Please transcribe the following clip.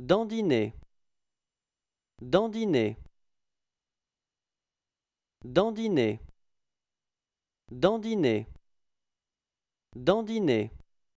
Dandiner. Dandiner. Dandiner. Dandiner. Dandiner.